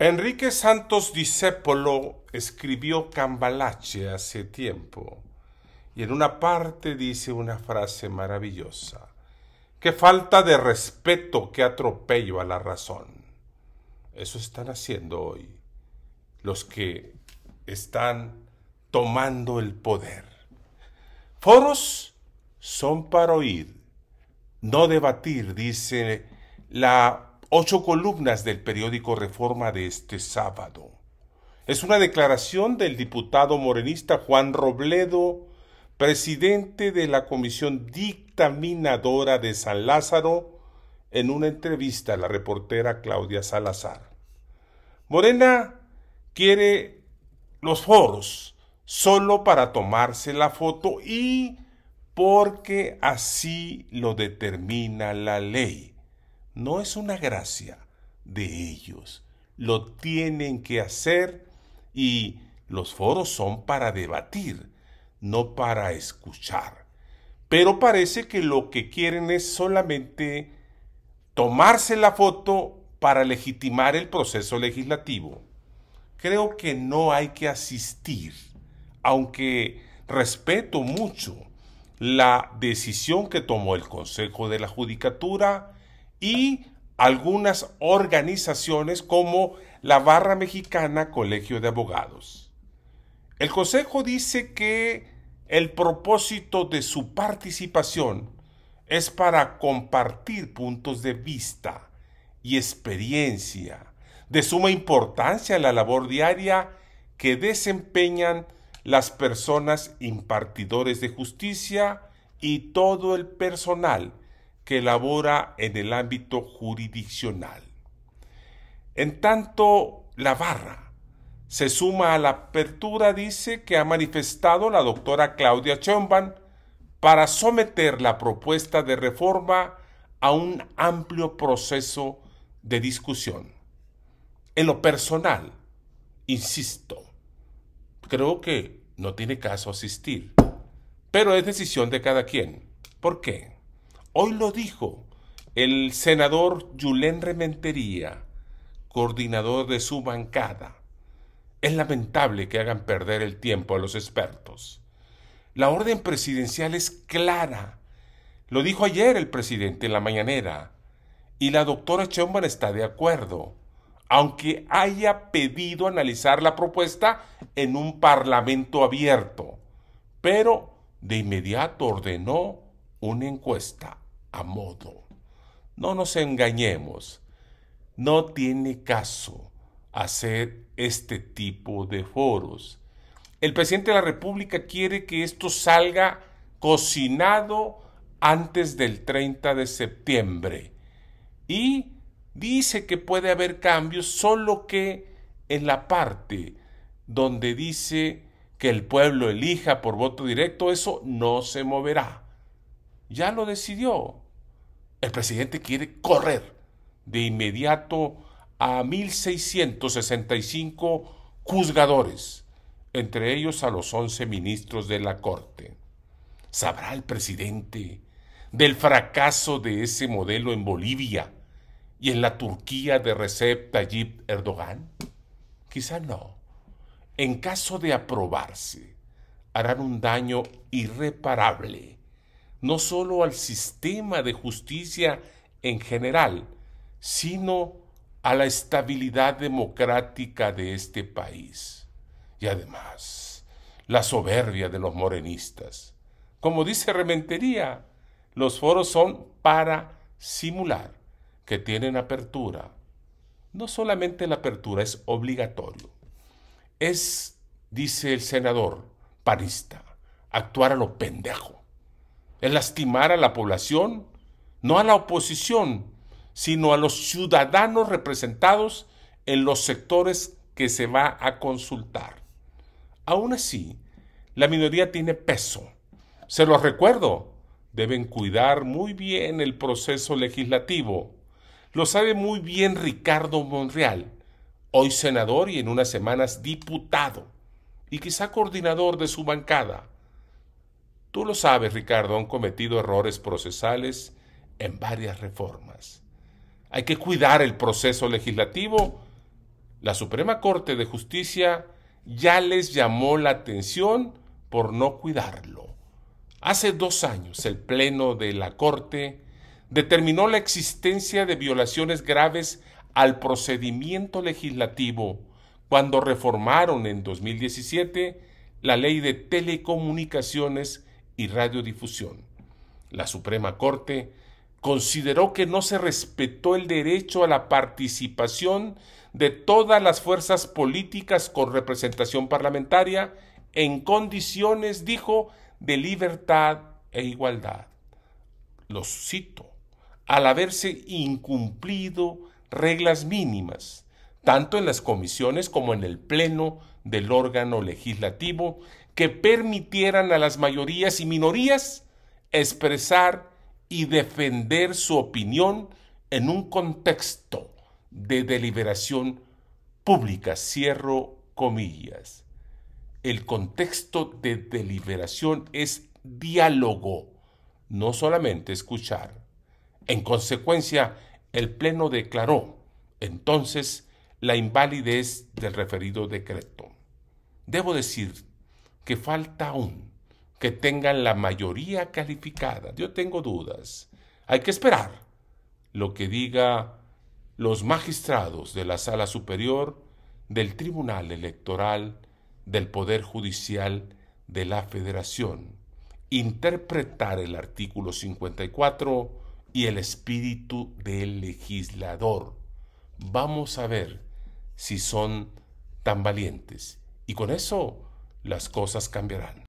Enrique Santos Discépolo escribió Cambalache hace tiempo y en una parte dice una frase maravillosa. Qué falta de respeto, qué atropello a la razón. Eso están haciendo hoy los que están tomando el poder. Foros son para oír, no debatir, dice la ocho columnas del periódico Reforma de este sábado. Es una declaración del diputado morenista Juan Robledo, presidente de la Comisión Dictaminadora de San Lázaro, en una entrevista a la reportera Claudia Salazar. Morena quiere los foros solo para tomarse la foto y porque así lo determina la ley. No es una gracia de ellos. Lo tienen que hacer y los foros son para debatir, no para escuchar. Pero parece que lo que quieren es solamente tomarse la foto para legitimar el proceso legislativo. Creo que no hay que asistir, aunque respeto mucho la decisión que tomó el Consejo de la Judicatura y algunas organizaciones como la Barra Mexicana Colegio de Abogados. El Consejo dice que el propósito de su participación es para compartir puntos de vista y experiencia de suma importancia en la labor diaria que desempeñan las personas impartidores de justicia y todo el personal que elabora en el ámbito jurisdiccional. En tanto, la barra se suma a la apertura, dice, que ha manifestado la doctora Claudia Chomban para someter la propuesta de reforma a un amplio proceso de discusión. En lo personal, insisto, creo que no tiene caso asistir, pero es decisión de cada quien. ¿Por qué? Hoy lo dijo el senador Julen Rementería, coordinador de su bancada. Es lamentable que hagan perder el tiempo a los expertos. La orden presidencial es clara. Lo dijo ayer el presidente en la mañanera. Y la doctora Chomban está de acuerdo, aunque haya pedido analizar la propuesta en un parlamento abierto. Pero de inmediato ordenó una encuesta a modo. No nos engañemos, no tiene caso hacer este tipo de foros. El presidente de la República quiere que esto salga cocinado antes del 30 de septiembre y dice que puede haber cambios, solo que en la parte donde dice que el pueblo elija por voto directo, eso no se moverá ya lo decidió. El presidente quiere correr de inmediato a 1.665 juzgadores, entre ellos a los 11 ministros de la Corte. ¿Sabrá el presidente del fracaso de ese modelo en Bolivia y en la Turquía de Recep Tayyip Erdogan? Quizá no. En caso de aprobarse, harán un daño irreparable no solo al sistema de justicia en general, sino a la estabilidad democrática de este país. Y además, la soberbia de los morenistas. Como dice Rementería, los foros son para simular que tienen apertura. No solamente la apertura es obligatorio. Es, dice el senador parista, actuar a lo pendejo es lastimar a la población, no a la oposición, sino a los ciudadanos representados en los sectores que se va a consultar. Aún así, la minoría tiene peso. Se los recuerdo, deben cuidar muy bien el proceso legislativo. Lo sabe muy bien Ricardo Monreal, hoy senador y en unas semanas diputado, y quizá coordinador de su bancada. Tú lo sabes, Ricardo, han cometido errores procesales en varias reformas. Hay que cuidar el proceso legislativo. La Suprema Corte de Justicia ya les llamó la atención por no cuidarlo. Hace dos años el Pleno de la Corte determinó la existencia de violaciones graves al procedimiento legislativo cuando reformaron en 2017 la ley de telecomunicaciones y radiodifusión. La Suprema Corte consideró que no se respetó el derecho a la participación de todas las fuerzas políticas con representación parlamentaria en condiciones, dijo, de libertad e igualdad. Los cito, al haberse incumplido reglas mínimas, tanto en las comisiones como en el Pleno del órgano legislativo, que permitieran a las mayorías y minorías expresar y defender su opinión en un contexto de deliberación pública. Cierro comillas. El contexto de deliberación es diálogo, no solamente escuchar. En consecuencia, el Pleno declaró entonces la invalidez del referido decreto. Debo decir que falta aún que tengan la mayoría calificada. Yo tengo dudas. Hay que esperar lo que diga los magistrados de la Sala Superior del Tribunal Electoral del Poder Judicial de la Federación. Interpretar el artículo 54 y el espíritu del legislador. Vamos a ver si son tan valientes. Y con eso las cosas cambiarán.